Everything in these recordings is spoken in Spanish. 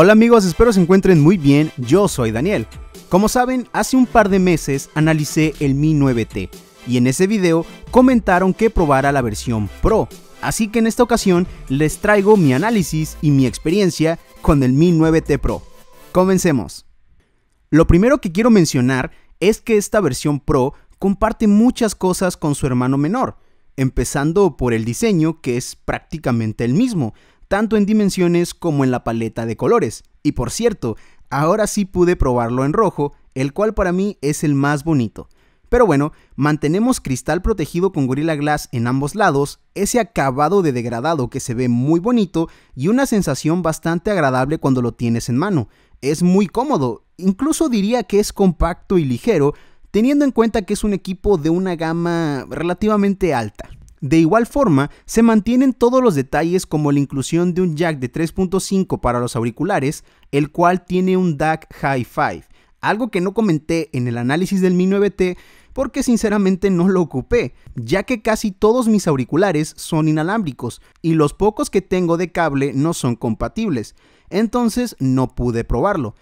Hola amigos, espero se encuentren muy bien, yo soy Daniel. Como saben, hace un par de meses analicé el Mi 9T y en ese video comentaron que probara la versión Pro, así que en esta ocasión les traigo mi análisis y mi experiencia con el Mi 9T Pro. Comencemos. Lo primero que quiero mencionar es que esta versión Pro comparte muchas cosas con su hermano menor, empezando por el diseño que es prácticamente el mismo, tanto en dimensiones como en la paleta de colores. Y por cierto, ahora sí pude probarlo en rojo, el cual para mí es el más bonito. Pero bueno, mantenemos cristal protegido con Gorilla Glass en ambos lados, ese acabado de degradado que se ve muy bonito y una sensación bastante agradable cuando lo tienes en mano. Es muy cómodo, incluso diría que es compacto y ligero, teniendo en cuenta que es un equipo de una gama relativamente alta. De igual forma, se mantienen todos los detalles como la inclusión de un jack de 3.5 para los auriculares, el cual tiene un DAC High 5 algo que no comenté en el análisis del Mi 9T porque sinceramente no lo ocupé, ya que casi todos mis auriculares son inalámbricos y los pocos que tengo de cable no son compatibles, entonces no pude probarlo.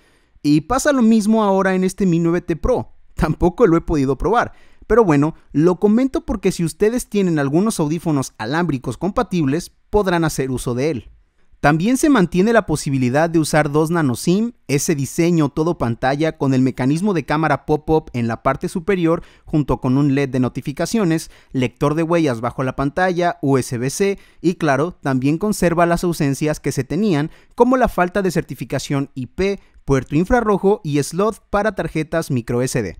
Y pasa lo mismo ahora en este Mi 9T Pro, tampoco lo he podido probar. Pero bueno, lo comento porque si ustedes tienen algunos audífonos alámbricos compatibles, podrán hacer uso de él. También se mantiene la posibilidad de usar dos nano SIM, ese diseño todo pantalla con el mecanismo de cámara pop-up en la parte superior junto con un LED de notificaciones, lector de huellas bajo la pantalla, USB-C y claro, también conserva las ausencias que se tenían como la falta de certificación IP, puerto infrarrojo y slot para tarjetas microSD.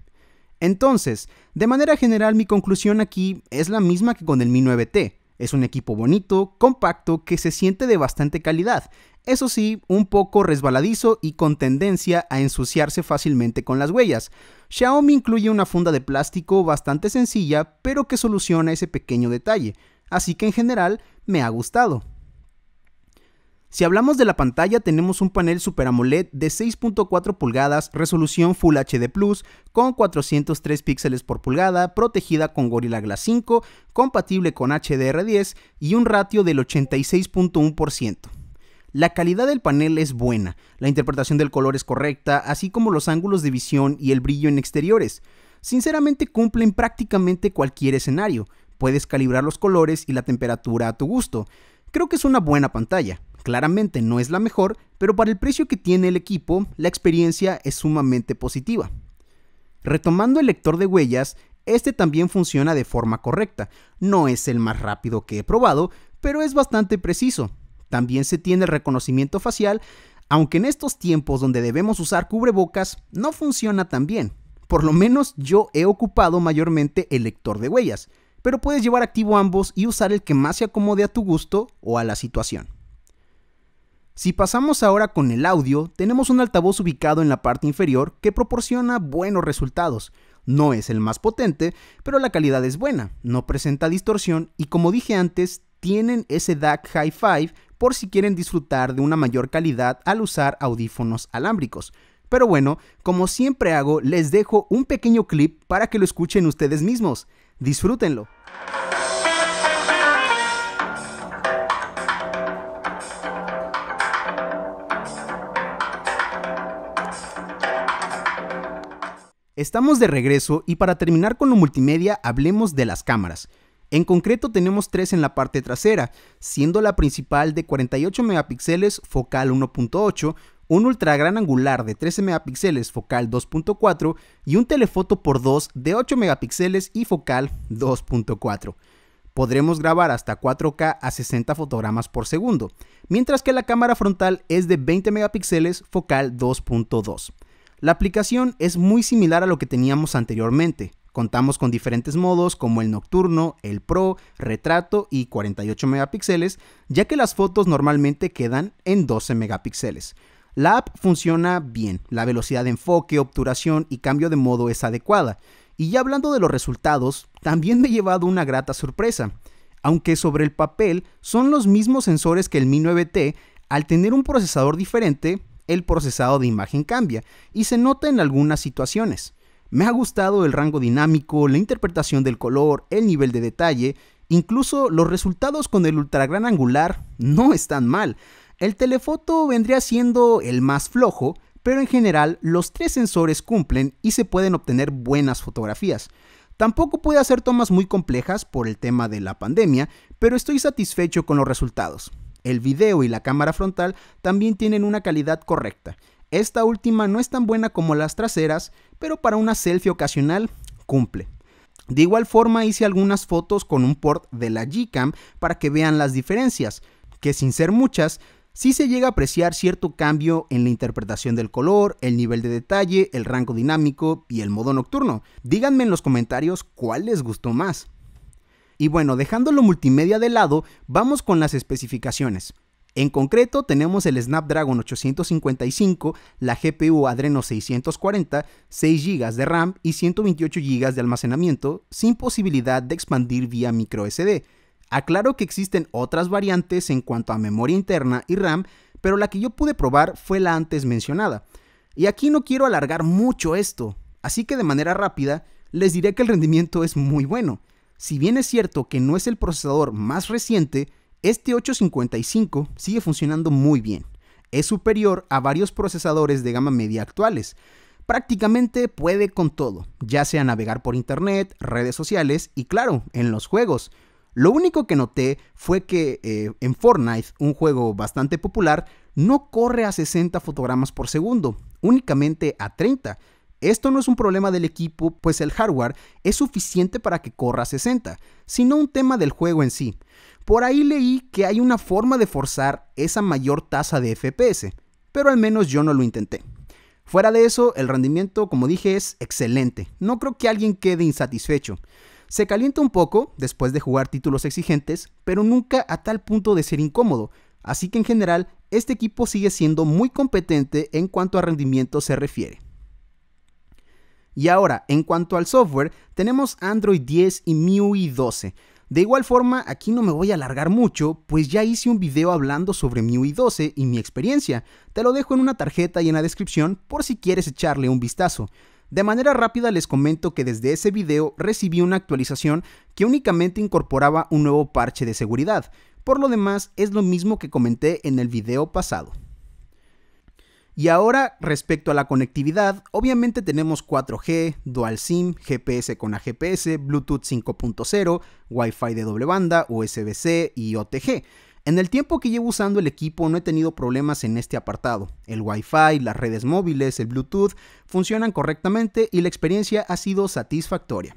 Entonces, de manera general mi conclusión aquí es la misma que con el Mi 9T. Es un equipo bonito, compacto, que se siente de bastante calidad. Eso sí, un poco resbaladizo y con tendencia a ensuciarse fácilmente con las huellas. Xiaomi incluye una funda de plástico bastante sencilla, pero que soluciona ese pequeño detalle. Así que en general, me ha gustado. Si hablamos de la pantalla, tenemos un panel Super AMOLED de 6.4 pulgadas, resolución Full HD+, Plus con 403 píxeles por pulgada, protegida con Gorilla Glass 5, compatible con HDR10 y un ratio del 86.1%. La calidad del panel es buena, la interpretación del color es correcta, así como los ángulos de visión y el brillo en exteriores. Sinceramente cumplen prácticamente cualquier escenario, puedes calibrar los colores y la temperatura a tu gusto. Creo que es una buena pantalla. Claramente no es la mejor, pero para el precio que tiene el equipo, la experiencia es sumamente positiva. Retomando el lector de huellas, este también funciona de forma correcta. No es el más rápido que he probado, pero es bastante preciso. También se tiene el reconocimiento facial, aunque en estos tiempos donde debemos usar cubrebocas no funciona tan bien. Por lo menos yo he ocupado mayormente el lector de huellas, pero puedes llevar activo ambos y usar el que más se acomode a tu gusto o a la situación. Si pasamos ahora con el audio, tenemos un altavoz ubicado en la parte inferior que proporciona buenos resultados. No es el más potente, pero la calidad es buena, no presenta distorsión y como dije antes, tienen ese DAC High 5 por si quieren disfrutar de una mayor calidad al usar audífonos alámbricos. Pero bueno, como siempre hago, les dejo un pequeño clip para que lo escuchen ustedes mismos. Disfrútenlo. Estamos de regreso y para terminar con lo multimedia hablemos de las cámaras. En concreto tenemos tres en la parte trasera, siendo la principal de 48 megapíxeles focal 1.8, un ultra gran angular de 13 megapíxeles focal 2.4 y un telefoto por 2 de 8 megapíxeles y focal 2.4. Podremos grabar hasta 4K a 60 fotogramas por segundo, mientras que la cámara frontal es de 20 megapíxeles focal 2.2. La aplicación es muy similar a lo que teníamos anteriormente. Contamos con diferentes modos como el nocturno, el pro, retrato y 48 megapíxeles, ya que las fotos normalmente quedan en 12 megapíxeles. La app funciona bien, la velocidad de enfoque, obturación y cambio de modo es adecuada. Y ya hablando de los resultados, también me he llevado una grata sorpresa. Aunque sobre el papel son los mismos sensores que el Mi 9T, al tener un procesador diferente, el procesado de imagen cambia y se nota en algunas situaciones. Me ha gustado el rango dinámico, la interpretación del color, el nivel de detalle, incluso los resultados con el ultra gran angular no están mal. El telefoto vendría siendo el más flojo, pero en general los tres sensores cumplen y se pueden obtener buenas fotografías. Tampoco pude hacer tomas muy complejas por el tema de la pandemia, pero estoy satisfecho con los resultados el video y la cámara frontal también tienen una calidad correcta. Esta última no es tan buena como las traseras, pero para una selfie ocasional cumple. De igual forma hice algunas fotos con un port de la Gcam para que vean las diferencias, que sin ser muchas, sí se llega a apreciar cierto cambio en la interpretación del color, el nivel de detalle, el rango dinámico y el modo nocturno. Díganme en los comentarios cuál les gustó más. Y bueno, dejando lo multimedia de lado, vamos con las especificaciones. En concreto tenemos el Snapdragon 855, la GPU Adreno 640, 6 GB de RAM y 128 GB de almacenamiento, sin posibilidad de expandir vía microSD. Aclaro que existen otras variantes en cuanto a memoria interna y RAM, pero la que yo pude probar fue la antes mencionada. Y aquí no quiero alargar mucho esto, así que de manera rápida les diré que el rendimiento es muy bueno. Si bien es cierto que no es el procesador más reciente, este 855 sigue funcionando muy bien. Es superior a varios procesadores de gama media actuales. Prácticamente puede con todo, ya sea navegar por internet, redes sociales y claro, en los juegos. Lo único que noté fue que eh, en Fortnite, un juego bastante popular, no corre a 60 fotogramas por segundo, únicamente a 30, esto no es un problema del equipo, pues el hardware es suficiente para que corra 60, sino un tema del juego en sí. Por ahí leí que hay una forma de forzar esa mayor tasa de FPS, pero al menos yo no lo intenté. Fuera de eso, el rendimiento, como dije, es excelente. No creo que alguien quede insatisfecho. Se calienta un poco después de jugar títulos exigentes, pero nunca a tal punto de ser incómodo. Así que en general, este equipo sigue siendo muy competente en cuanto a rendimiento se refiere. Y ahora, en cuanto al software, tenemos Android 10 y MIUI 12. De igual forma, aquí no me voy a alargar mucho, pues ya hice un video hablando sobre MIUI 12 y mi experiencia. Te lo dejo en una tarjeta y en la descripción por si quieres echarle un vistazo. De manera rápida les comento que desde ese video recibí una actualización que únicamente incorporaba un nuevo parche de seguridad. Por lo demás, es lo mismo que comenté en el video pasado. Y ahora, respecto a la conectividad, obviamente tenemos 4G, Dual SIM, GPS con AGPS, Bluetooth 5.0, Wi-Fi de doble banda, USB-C y OTG. En el tiempo que llevo usando el equipo no he tenido problemas en este apartado. El Wi-Fi, las redes móviles, el Bluetooth funcionan correctamente y la experiencia ha sido satisfactoria.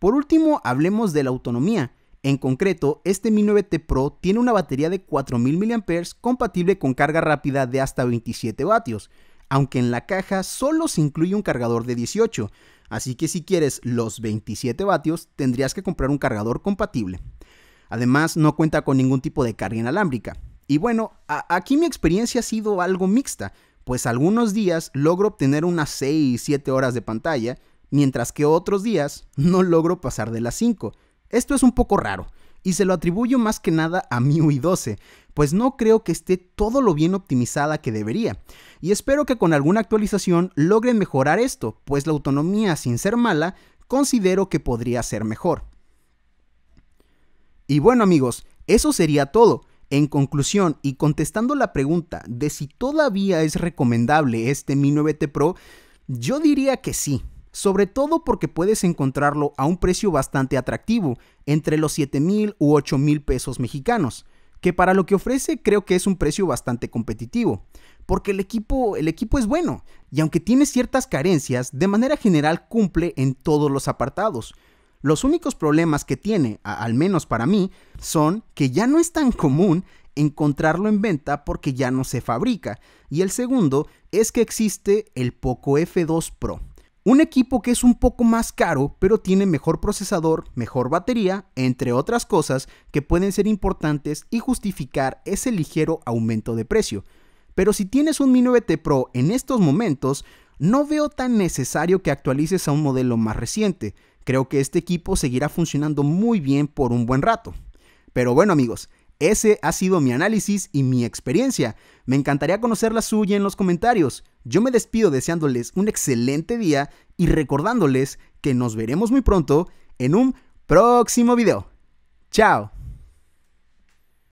Por último, hablemos de la autonomía. En concreto, este Mi 9T Pro tiene una batería de 4000 mAh compatible con carga rápida de hasta 27 vatios, aunque en la caja solo se incluye un cargador de 18, así que si quieres los 27 vatios tendrías que comprar un cargador compatible. Además, no cuenta con ningún tipo de carga inalámbrica. Y bueno, aquí mi experiencia ha sido algo mixta, pues algunos días logro obtener unas 6 7 horas de pantalla, mientras que otros días no logro pasar de las 5. Esto es un poco raro, y se lo atribuyo más que nada a MIUI 12, pues no creo que esté todo lo bien optimizada que debería, y espero que con alguna actualización logren mejorar esto, pues la autonomía sin ser mala, considero que podría ser mejor. Y bueno amigos, eso sería todo. En conclusión y contestando la pregunta de si todavía es recomendable este Mi 9T Pro, yo diría que sí, sobre todo porque puedes encontrarlo a un precio bastante atractivo, entre los 7 mil u 8 mil pesos mexicanos, que para lo que ofrece creo que es un precio bastante competitivo, porque el equipo, el equipo es bueno, y aunque tiene ciertas carencias, de manera general cumple en todos los apartados. Los únicos problemas que tiene, al menos para mí, son que ya no es tan común encontrarlo en venta porque ya no se fabrica. Y el segundo es que existe el Poco F2 Pro, un equipo que es un poco más caro, pero tiene mejor procesador, mejor batería, entre otras cosas que pueden ser importantes y justificar ese ligero aumento de precio. Pero si tienes un Mi 9T Pro en estos momentos, no veo tan necesario que actualices a un modelo más reciente. Creo que este equipo seguirá funcionando muy bien por un buen rato. Pero bueno amigos, ese ha sido mi análisis y mi experiencia. Me encantaría conocer la suya en los comentarios. Yo me despido deseándoles un excelente día y recordándoles que nos veremos muy pronto en un próximo video. ¡Chao!